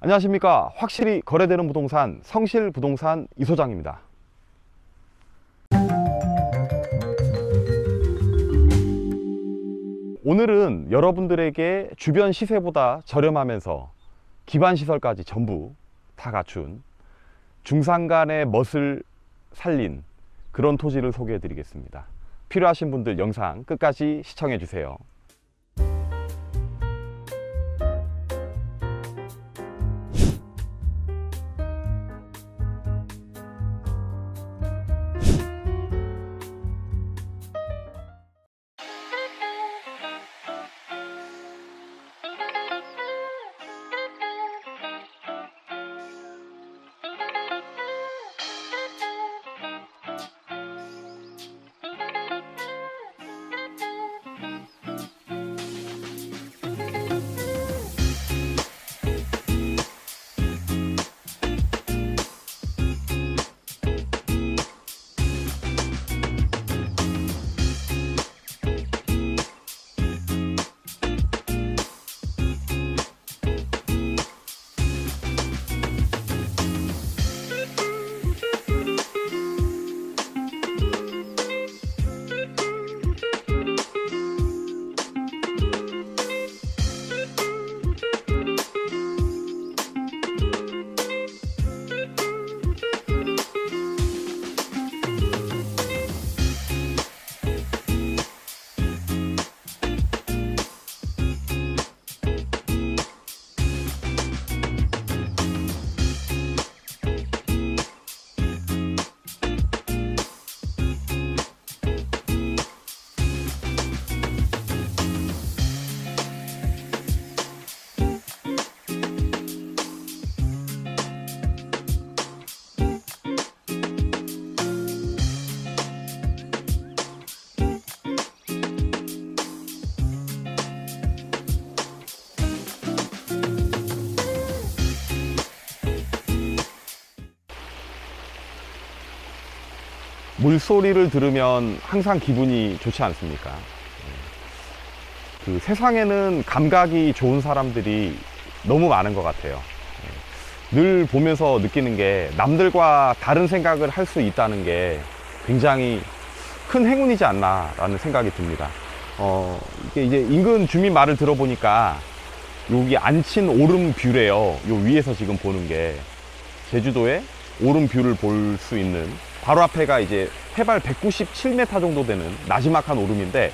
안녕하십니까 확실히 거래되는 부동산 성실부동산 이소장입니다 오늘은 여러분들에게 주변 시세보다 저렴하면서 기반시설까지 전부 다 갖춘 중산간의 멋을 살린 그런 토지를 소개해 드리겠습니다 필요하신 분들 영상 끝까지 시청해 주세요 물소리를 들으면 항상 기분이 좋지 않습니까? 예. 그 세상에는 감각이 좋은 사람들이 너무 많은 것 같아요. 예. 늘 보면서 느끼는 게 남들과 다른 생각을 할 수 있다는 게 굉장히 큰 행운이지 않나라는 생각이 듭니다. 어, 이게 이제 인근 주민 말을 들어보니까 여기 안친 오름 뷰래요. 요 위에서 지금 보는 게제주도에 오름뷰를 볼 수 있는 바로 앞에가 이제 해발 197m 정도 되는 나지막한 오름인데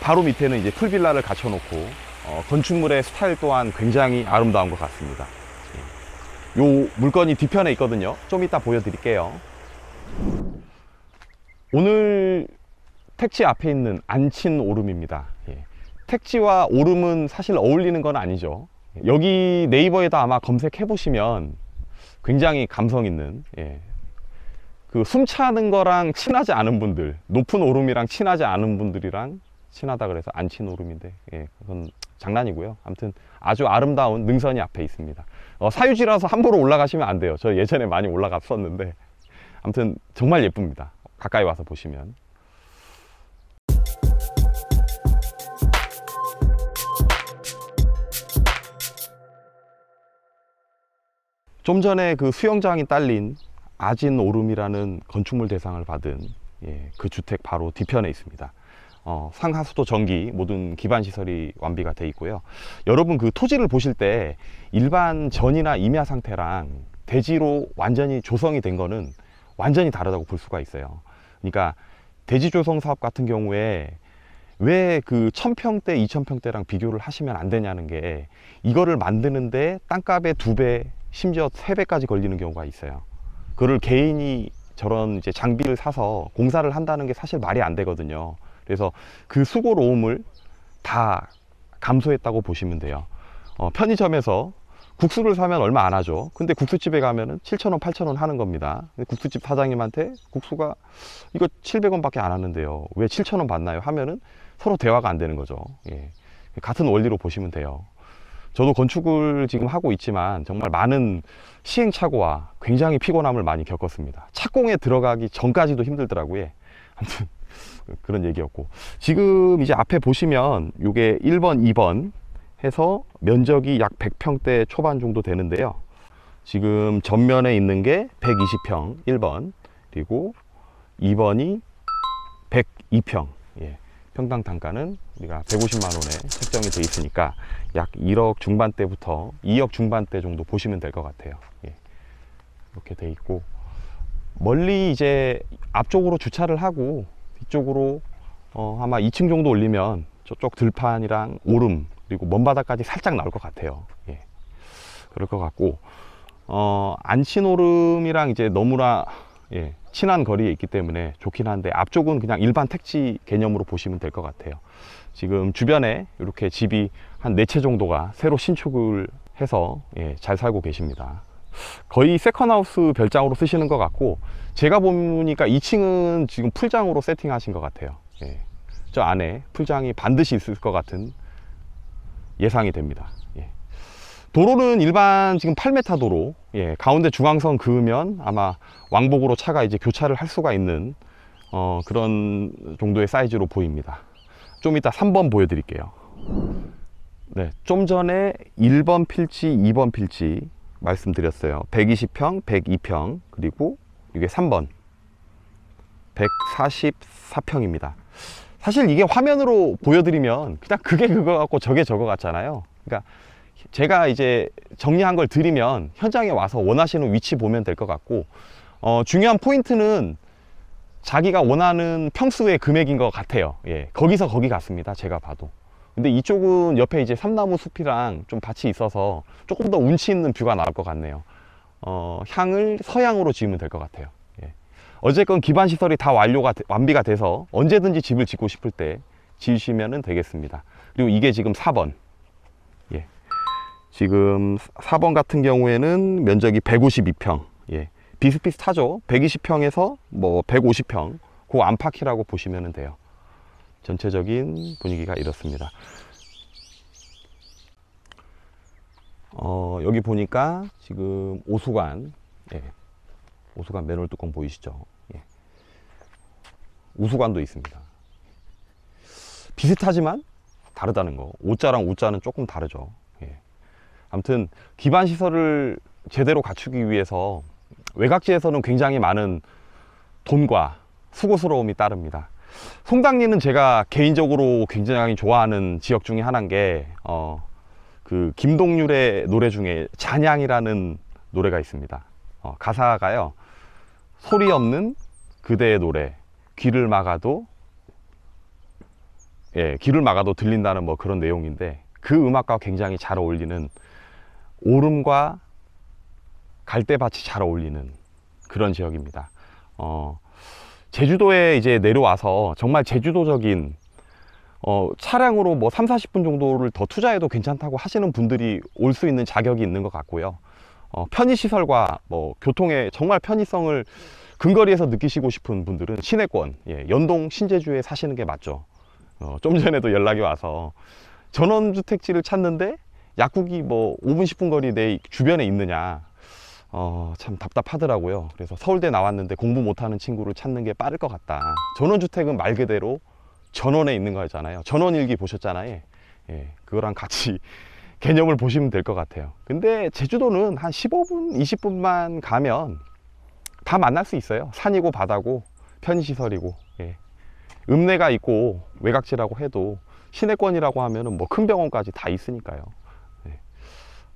바로 밑에는 이제 풀빌라를 갖춰놓고 어, 건축물의 스타일 또한 굉장히 아름다운 것 같습니다 예. 요 물건이 뒤편에 있거든요 좀 이따 보여드릴게요 오늘 택지 앞에 있는 안친 오름입니다 예. 택지와 오름은 사실 어울리는 건 아니죠 여기 네이버에다 아마 검색해 보시면 굉장히 감성 있는 예. 그 숨차는 거랑 친하지 않은 분들 높은 오름이랑 친하지 않은 분들이랑 친하다 그래서 안 친 오름인데 예, 그건 장난이고요 아무튼 아주 아름다운 능선이 앞에 있습니다 어, 사유지라서 함부로 올라가시면 안 돼요 저 예전에 많이 올라갔었는데 아무튼 정말 예쁩니다 가까이 와서 보시면 좀 전에 그 수영장이 딸린 아진오름이라는 건축물 대상을 받은 예, 그 주택 바로 뒤편에 있습니다. 어, 상하수도 전기 모든 기반 시설이 완비가 돼 있고요. 여러분 그 토지를 보실 때 일반 전이나 임야 상태랑 대지로 완전히 조성이 된 거는 완전히 다르다고 볼 수가 있어요. 그러니까 대지 조성 사업 같은 경우에 왜 그 천평대 이천평대랑 비교를 하시면 안 되냐는 게 이거를 만드는데 땅값의 두배 심지어 3배까지 걸리는 경우가 있어요 그를 개인이 저런 이제 장비를 사서 공사를 한다는 게 사실 말이 안 되거든요 그래서 그 수고로움을 다 감소했다고 보시면 돼요 어, 편의점에서 국수를 사면 얼마 안 하죠 근데 국수집에 가면은 7,000원 8,000원 하는 겁니다 국수집 사장님한테 국수가 이거 700원 밖에 안 하는데요 왜 7,000원 받나요 하면은 서로 대화가 안 되는 거죠 예. 같은 원리로 보시면 돼요 저도 건축을 지금 하고 있지만 정말 많은 시행착오와 굉장히 피곤함을 많이 겪었습니다 착공에 들어가기 전까지도 힘들더라고요 아무튼 그런 얘기였고 지금 이제 앞에 보시면 이게 1번 2번 해서 면적이 약 100평대 초반 정도 되는데요 지금 전면에 있는 게 120평 1번 그리고 2번이 102평 예. 평당 단가는 우리가 150만 원에 책정이 돼 있으니까 약 1억 중반대부터 2억 중반대 정도 보시면 될 것 같아요 예. 이렇게 돼 있고 멀리 이제 앞쪽으로 주차를 하고 뒤쪽으로 어, 아마 2층 정도 올리면 저쪽 들판이랑 오름 그리고 먼바다까지 살짝 나올 것 같아요 예. 그럴 것 같고 어, 안신오름이랑 이제 너무나 예, 친한 거리에 있기 때문에 좋긴 한데 앞쪽은 그냥 일반 택지 개념으로 보시면 될 것 같아요 지금 주변에 이렇게 집이 한 네 채 정도가 새로 신축을 해서 예, 잘 살고 계십니다 거의 세컨하우스 별장으로 쓰시는 것 같고 제가 보니까 2층은 지금 풀장으로 세팅하신 것 같아요 예, 저 안에 풀장이 반드시 있을 것 같은 예상이 됩니다 도로는 일반 지금 8m 도로 예, 가운데 중앙선 그으면 아마 왕복으로 차가 이제 교차를 할 수가 있는 어, 그런 정도의 사이즈로 보입니다 좀 이따 3번 보여드릴게요 네, 좀 전에 1번 필지 2번 필지 말씀드렸어요 120평 102평 그리고 이게 3번 144평입니다 사실 이게 화면으로 보여드리면 그냥 그게 그거 같고 저게 저거 같잖아요 그러니까 제가 이제 정리한 걸 드리면 현장에 와서 원하시는 위치 보면 될 것 같고 어, 중요한 포인트는 자기가 원하는 평수의 금액인 것 같아요 예, 거기서 거기 같습니다 제가 봐도 근데 이쪽은 옆에 이제 삼나무 숲이랑 좀 밭이 있어서 조금 더 운치 있는 뷰가 나올 것 같네요 어, 향을 서양으로 지으면 될 것 같아요 예. 어쨌건 기반시설이 다 완료가 완비가 돼서 언제든지 집을 짓고 싶을 때 지으시면 되겠습니다 그리고 이게 지금 4번 지금 4번 같은 경우에는 면적이 152평 예. 비슷비슷하죠 120평에서 뭐 150평 그 안팎이라고 보시면 돼요 전체적인 분위기가 이렇습니다 어, 여기 보니까 지금 오수관 예. 오수관 맨홀 뚜껑 보이시죠 예. 우수관도 있습니다 비슷하지만 다르다는 거 오자랑 우자는 조금 다르죠 아무튼 기반 시설을 제대로 갖추기 위해서 외곽지에서는 굉장히 많은 돈과 수고스러움이 따릅니다 송당리는 제가 개인적으로 굉장히 좋아하는 지역 중에 하나인 게 어, 그 김동률의 노래 중에 잔향이라는 노래가 있습니다 어, 가사가요 소리 없는 그대의 노래 귀를 막아도 예, 귀를 막아도 들린다는 뭐 그런 내용인데 그 음악과 굉장히 잘 어울리는 오름과 갈대밭이 잘 어울리는 그런 지역입니다. 어, 제주도에 이제 내려와서 정말 제주도적인 어, 차량으로 뭐 3, 40분 정도를 더 투자해도 괜찮다고 하시는 분들이 올 수 있는 자격이 있는 것 같고요. 어, 편의시설과 뭐 교통의 정말 편의성을 근거리에서 느끼시고 싶은 분들은 시내권, 예, 연동 신제주에 사시는 게 맞죠. 어, 좀 전에도 연락이 와서 전원주택지를 찾는데 약국이 뭐 5분 10분 거리 내 주변에 있느냐 어, 참 답답하더라고요 그래서 서울대 나왔는데 공부 못하는 친구를 찾는 게 빠를 것 같다 전원주택은 말 그대로 전원에 있는 거잖아요 전원일기 보셨잖아요 예, 그거랑 같이 개념을 보시면 될 것 같아요 근데 제주도는 한 15분 20분만 가면 다 만날 수 있어요 산이고 바다고 편의시설이고 예. 읍내가 있고 외곽지라고 해도 시내권이라고 하면 은뭐 큰 병원까지 다 있으니까요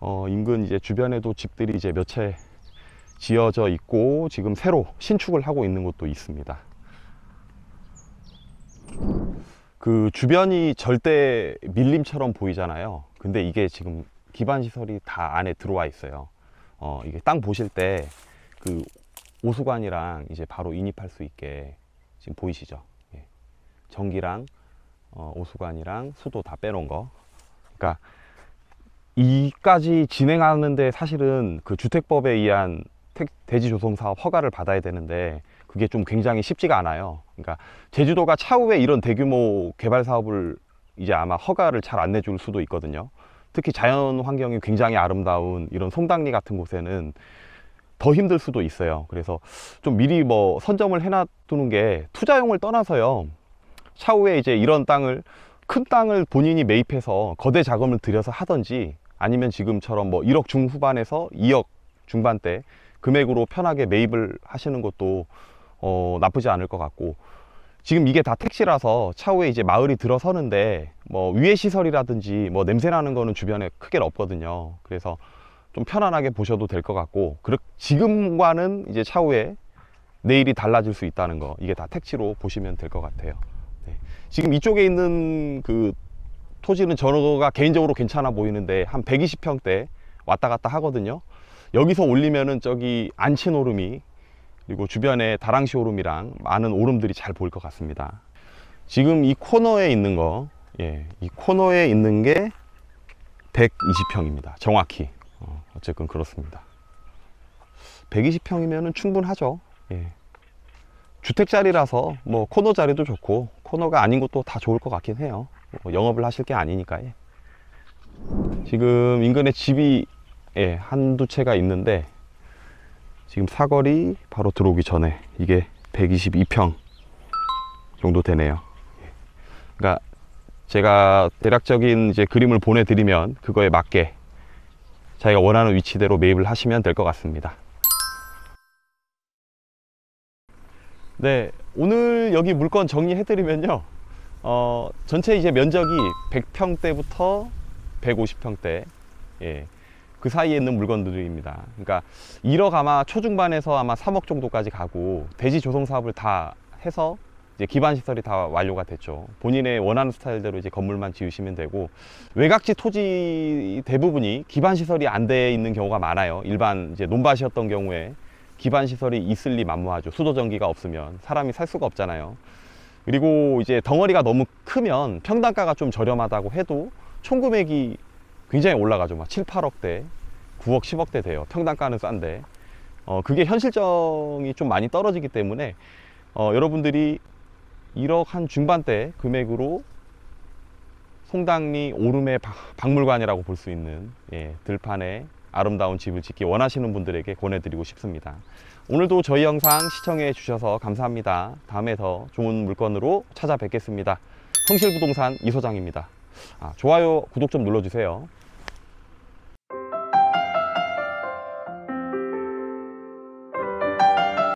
어, 인근 이제 주변에도 집들이 이제 몇 채 지어져 있고 지금 새로 신축을 하고 있는 곳도 있습니다. 그 주변이 절대 밀림처럼 보이잖아요. 근데 이게 지금 기반 시설이 다 안에 들어와 있어요. 어, 이게 땅 보실 때 그 오수관이랑 이제 바로 인입할 수 있게 지금 보이시죠? 예. 전기랑 어, 오수관이랑 수도 다 빼놓은 거. 그러니까 이까지 진행하는데 사실은 그 주택법에 의한 택, 대지 조성 사업 허가를 받아야 되는데 그게 좀 굉장히 쉽지가 않아요. 그러니까 제주도가 차후에 이런 대규모 개발 사업을 이제 아마 허가를 잘 안 내줄 수도 있거든요. 특히 자연 환경이 굉장히 아름다운 이런 송당리 같은 곳에는 더 힘들 수도 있어요. 그래서 좀 미리 뭐 선점을 해놔두는 게 투자용을 떠나서요. 차후에 이제 이런 땅을 큰 땅을 본인이 매입해서 거대 자금을 들여서 하든지 아니면 지금처럼 뭐 1억 중후반에서 2억 중반대 금액으로 편하게 매입을 하시는 것도 어, 나쁘지 않을 것 같고 지금 이게 다 택시라서 차후에 이제 마을이 들어서는데 뭐 위에 시설이라든지 뭐 냄새 나는 거는 주변에 크게 없거든요. 그래서 좀 편안하게 보셔도 될 것 같고 지금과는 이제 차후에 내일이 달라질 수 있다는 거 이게 다 택시로 보시면 될 것 같아요. 네. 지금 이쪽에 있는 그 토지는 전 저가 개인적으로 괜찮아 보이는데 한 120평대 왔다 갔다 하거든요 여기서 올리면은 저기 안친 오름이 그리고 주변에 다랑시 오름이랑 많은 오름들이 잘 보일 것 같습니다 지금 이 코너에 있는 거, 예, 이 코너에 있는 게 120평입니다. 정확히. 어, 쨌건 그렇습니다. 120평이면 충분하죠. 예. 주택 자리라서 뭐 코너 자리도 좋고 코너가 아닌 것도 다 좋을 것 같긴 해요. 뭐 영업을 하실 게 아니니까 요 예. 지금 인근에 집이 예, 한두 채가 있는데 지금 사거리 바로 들어오기 전에 이게 122평 정도 되네요 예. 그러니까 제가 대략적인 이제 그림을 보내드리면 그거에 맞게 자기가 원하는 위치대로 매입을 하시면 될 것 같습니다 네 오늘 여기 물건 정리해드리면요 어, 전체 이제 면적이 100평대부터 150평대 예, 그 사이에 있는 물건들입니다. 그러니까 1억 아마 초중반에서 아마 3억 정도까지 가고 대지 조성 사업을 다 해서 이제 기반 시설이 다 완료가 됐죠. 본인의 원하는 스타일대로 이제 건물만 지으시면 되고 외곽지 토지 대부분이 기반 시설이 안 돼 있는 경우가 많아요. 일반 이제 논밭이었던 경우에 기반 시설이 있을리 만무하죠. 수도 전기가 없으면 사람이 살 수가 없잖아요. 그리고 이제 덩어리가 너무 크면 평단가가 좀 저렴하다고 해도 총 금액이 굉장히 올라가죠 막 7, 8억대 9억, 10억대 돼요 평단가는 싼데 어, 그게 현실적이 좀 많이 떨어지기 때문에 어, 여러분들이 1억 한 중반대 금액으로 송당리 오름의 박물관이라고 볼 수 있는 예, 들판에 아름다운 집을 짓기 원하시는 분들에게 권해드리고 싶습니다. 오늘도 저희 영상 시청해 주셔서 감사합니다. 다음에 더 좋은 물건으로 찾아뵙겠습니다. 성실부동산 이소장입니다. 아, 좋아요, 구독 좀 눌러주세요.